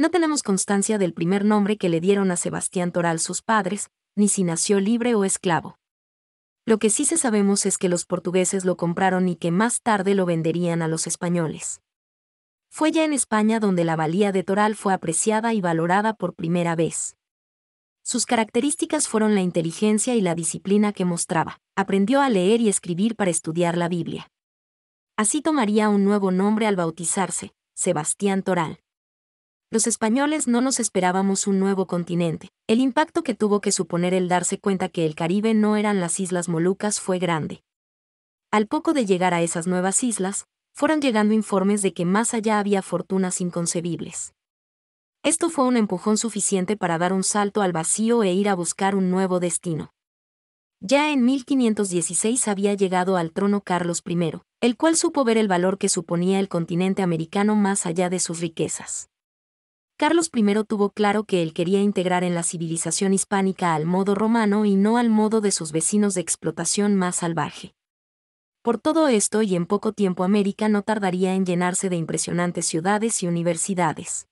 No tenemos constancia del primer nombre que le dieron a Sebastián Toral sus padres, ni si nació libre o esclavo. Lo que sí se sabemos es que los portugueses lo compraron y que más tarde lo venderían a los españoles. Fue ya en España donde la valía de Toral fue apreciada y valorada por primera vez. Sus características fueron la inteligencia y la disciplina que mostraba. Aprendió a leer y escribir para estudiar la Biblia. Así tomaría un nuevo nombre al bautizarse, Sebastián Toral los españoles no nos esperábamos un nuevo continente. El impacto que tuvo que suponer el darse cuenta que el Caribe no eran las Islas Molucas fue grande. Al poco de llegar a esas nuevas islas, fueron llegando informes de que más allá había fortunas inconcebibles. Esto fue un empujón suficiente para dar un salto al vacío e ir a buscar un nuevo destino. Ya en 1516 había llegado al trono Carlos I, el cual supo ver el valor que suponía el continente americano más allá de sus riquezas. Carlos I tuvo claro que él quería integrar en la civilización hispánica al modo romano y no al modo de sus vecinos de explotación más salvaje. Por todo esto y en poco tiempo América no tardaría en llenarse de impresionantes ciudades y universidades.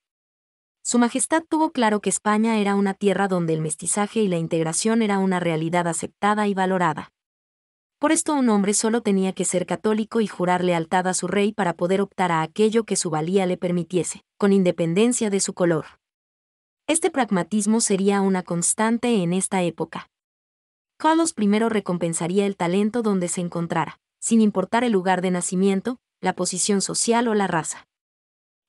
Su Majestad tuvo claro que España era una tierra donde el mestizaje y la integración era una realidad aceptada y valorada. Por esto un hombre solo tenía que ser católico y jurar lealtad a su rey para poder optar a aquello que su valía le permitiese, con independencia de su color. Este pragmatismo sería una constante en esta época. Carlos I recompensaría el talento donde se encontrara, sin importar el lugar de nacimiento, la posición social o la raza.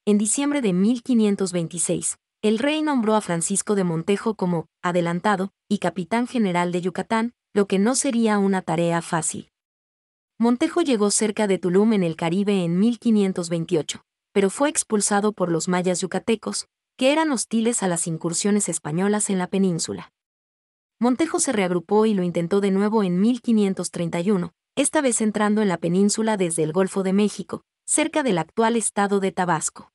En diciembre de 1526, el rey nombró a Francisco de Montejo como adelantado y capitán general de Yucatán, lo que no sería una tarea fácil. Montejo llegó cerca de Tulum en el Caribe en 1528, pero fue expulsado por los mayas yucatecos, que eran hostiles a las incursiones españolas en la península. Montejo se reagrupó y lo intentó de nuevo en 1531, esta vez entrando en la península desde el Golfo de México, cerca del actual estado de Tabasco.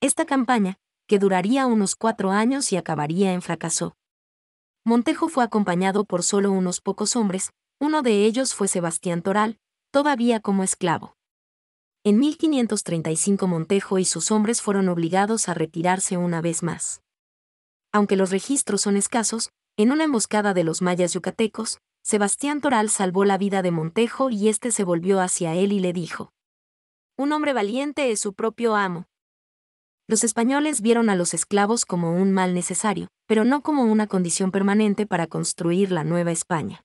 Esta campaña, que duraría unos cuatro años y acabaría en fracaso, Montejo fue acompañado por solo unos pocos hombres, uno de ellos fue Sebastián Toral, todavía como esclavo. En 1535 Montejo y sus hombres fueron obligados a retirarse una vez más. Aunque los registros son escasos, en una emboscada de los mayas yucatecos, Sebastián Toral salvó la vida de Montejo y este se volvió hacia él y le dijo: Un hombre valiente es su propio amo. Los españoles vieron a los esclavos como un mal necesario, pero no como una condición permanente para construir la Nueva España.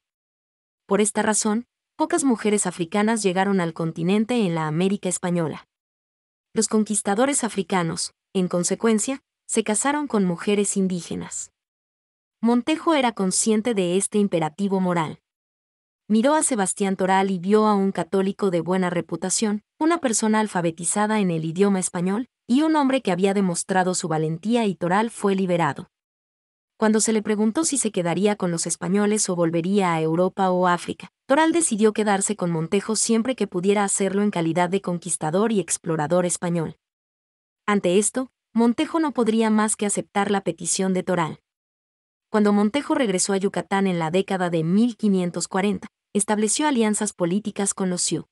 Por esta razón, pocas mujeres africanas llegaron al continente en la América española. Los conquistadores africanos, en consecuencia, se casaron con mujeres indígenas. Montejo era consciente de este imperativo moral. Miró a Sebastián Toral y vio a un católico de buena reputación, una persona alfabetizada en el idioma español, y un hombre que había demostrado su valentía y toral fue liberado. Cuando se le preguntó si se quedaría con los españoles o volvería a Europa o África, Toral decidió quedarse con Montejo siempre que pudiera hacerlo en calidad de conquistador y explorador español. Ante esto, Montejo no podría más que aceptar la petición de Toral. Cuando Montejo regresó a Yucatán en la década de 1540, estableció alianzas políticas con los Sioux.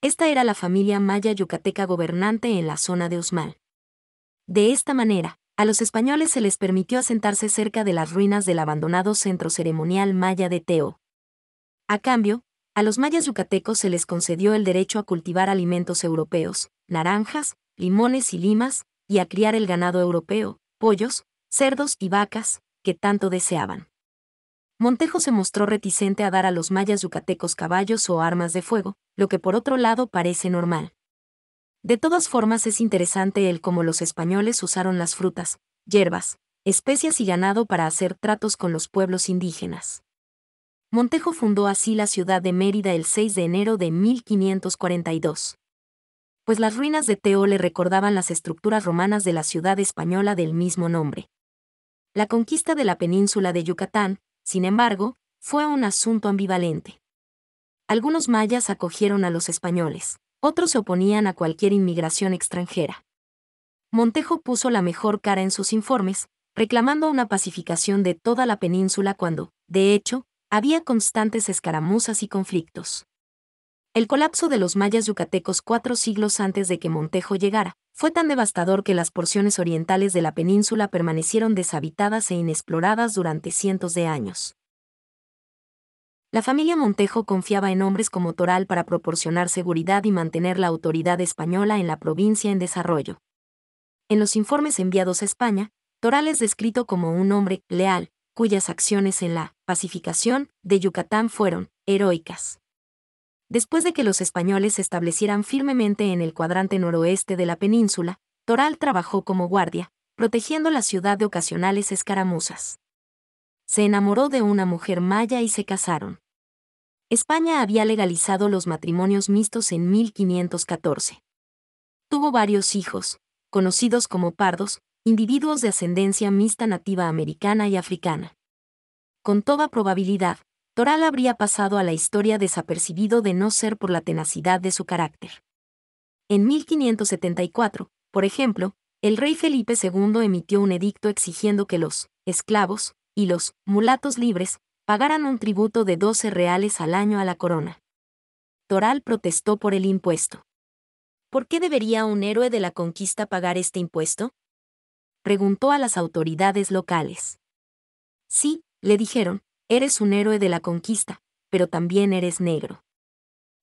Esta era la familia maya yucateca gobernante en la zona de Usmal. De esta manera, a los españoles se les permitió asentarse cerca de las ruinas del abandonado centro ceremonial maya de Teo. A cambio, a los mayas yucatecos se les concedió el derecho a cultivar alimentos europeos, naranjas, limones y limas, y a criar el ganado europeo, pollos, cerdos y vacas, que tanto deseaban. Montejo se mostró reticente a dar a los mayas yucatecos caballos o armas de fuego, lo que por otro lado parece normal. De todas formas es interesante el cómo los españoles usaron las frutas, hierbas, especias y ganado para hacer tratos con los pueblos indígenas. Montejo fundó así la ciudad de Mérida el 6 de enero de 1542. Pues las ruinas de Teo le recordaban las estructuras romanas de la ciudad española del mismo nombre. La conquista de la península de Yucatán, sin embargo, fue un asunto ambivalente algunos mayas acogieron a los españoles, otros se oponían a cualquier inmigración extranjera. Montejo puso la mejor cara en sus informes, reclamando una pacificación de toda la península cuando, de hecho, había constantes escaramuzas y conflictos. El colapso de los mayas yucatecos cuatro siglos antes de que Montejo llegara fue tan devastador que las porciones orientales de la península permanecieron deshabitadas e inexploradas durante cientos de años. La familia Montejo confiaba en hombres como Toral para proporcionar seguridad y mantener la autoridad española en la provincia en desarrollo. En los informes enviados a España, Toral es descrito como un hombre leal, cuyas acciones en la pacificación de Yucatán fueron heroicas. Después de que los españoles se establecieran firmemente en el cuadrante noroeste de la península, Toral trabajó como guardia, protegiendo la ciudad de ocasionales escaramuzas se enamoró de una mujer maya y se casaron. España había legalizado los matrimonios mixtos en 1514. Tuvo varios hijos, conocidos como pardos, individuos de ascendencia mixta nativa americana y africana. Con toda probabilidad, Toral habría pasado a la historia desapercibido de no ser por la tenacidad de su carácter. En 1574, por ejemplo, el rey Felipe II emitió un edicto exigiendo que los esclavos y los mulatos libres pagaran un tributo de 12 reales al año a la corona. Toral protestó por el impuesto. ¿Por qué debería un héroe de la conquista pagar este impuesto? Preguntó a las autoridades locales. Sí, le dijeron, eres un héroe de la conquista, pero también eres negro.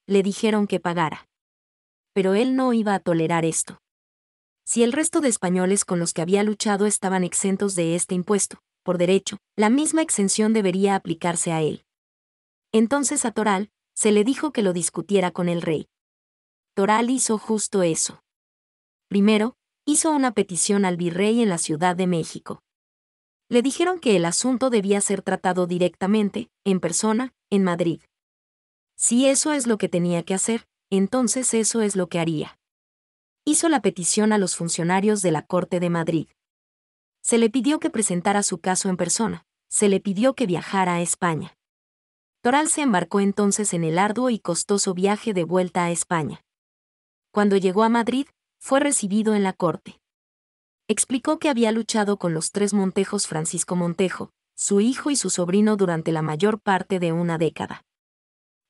Le dijeron que pagara. Pero él no iba a tolerar esto. Si el resto de españoles con los que había luchado estaban exentos de este impuesto, por derecho, la misma exención debería aplicarse a él. Entonces a Toral, se le dijo que lo discutiera con el rey. Toral hizo justo eso. Primero, hizo una petición al virrey en la Ciudad de México. Le dijeron que el asunto debía ser tratado directamente, en persona, en Madrid. Si eso es lo que tenía que hacer, entonces eso es lo que haría. Hizo la petición a los funcionarios de la Corte de Madrid. Se le pidió que presentara su caso en persona, se le pidió que viajara a España. Toral se embarcó entonces en el arduo y costoso viaje de vuelta a España. Cuando llegó a Madrid, fue recibido en la corte. Explicó que había luchado con los tres Montejos Francisco Montejo, su hijo y su sobrino durante la mayor parte de una década.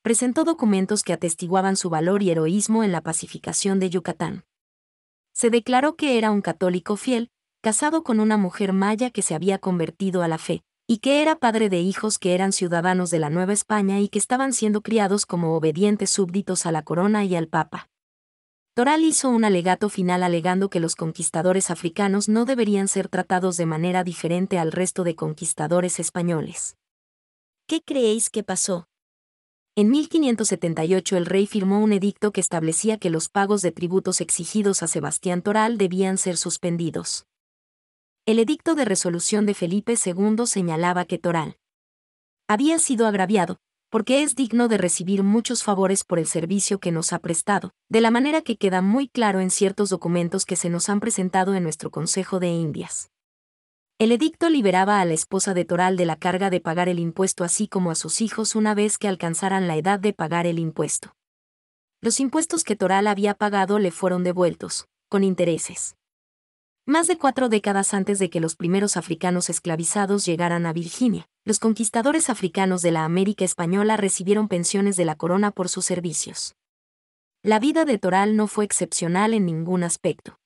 Presentó documentos que atestiguaban su valor y heroísmo en la pacificación de Yucatán. Se declaró que era un católico fiel, casado con una mujer maya que se había convertido a la fe, y que era padre de hijos que eran ciudadanos de la Nueva España y que estaban siendo criados como obedientes súbditos a la corona y al papa. Toral hizo un alegato final alegando que los conquistadores africanos no deberían ser tratados de manera diferente al resto de conquistadores españoles. ¿Qué creéis que pasó? En 1578 el rey firmó un edicto que establecía que los pagos de tributos exigidos a Sebastián Toral debían ser suspendidos. El edicto de resolución de Felipe II señalaba que Toral había sido agraviado, porque es digno de recibir muchos favores por el servicio que nos ha prestado, de la manera que queda muy claro en ciertos documentos que se nos han presentado en nuestro Consejo de Indias. El edicto liberaba a la esposa de Toral de la carga de pagar el impuesto así como a sus hijos una vez que alcanzaran la edad de pagar el impuesto. Los impuestos que Toral había pagado le fueron devueltos, con intereses. Más de cuatro décadas antes de que los primeros africanos esclavizados llegaran a Virginia, los conquistadores africanos de la América Española recibieron pensiones de la corona por sus servicios. La vida de Toral no fue excepcional en ningún aspecto.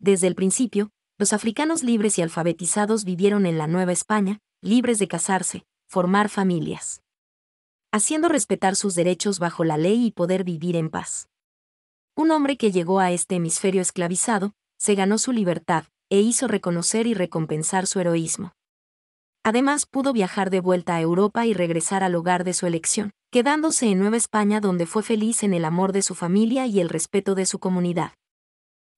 Desde el principio, los africanos libres y alfabetizados vivieron en la Nueva España, libres de casarse, formar familias, haciendo respetar sus derechos bajo la ley y poder vivir en paz. Un hombre que llegó a este hemisferio esclavizado, se ganó su libertad, e hizo reconocer y recompensar su heroísmo. Además pudo viajar de vuelta a Europa y regresar al hogar de su elección, quedándose en Nueva España donde fue feliz en el amor de su familia y el respeto de su comunidad.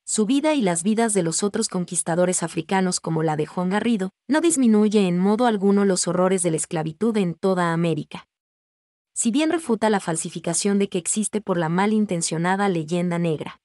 Su vida y las vidas de los otros conquistadores africanos como la de Juan Garrido no disminuye en modo alguno los horrores de la esclavitud en toda América. Si bien refuta la falsificación de que existe por la malintencionada leyenda negra,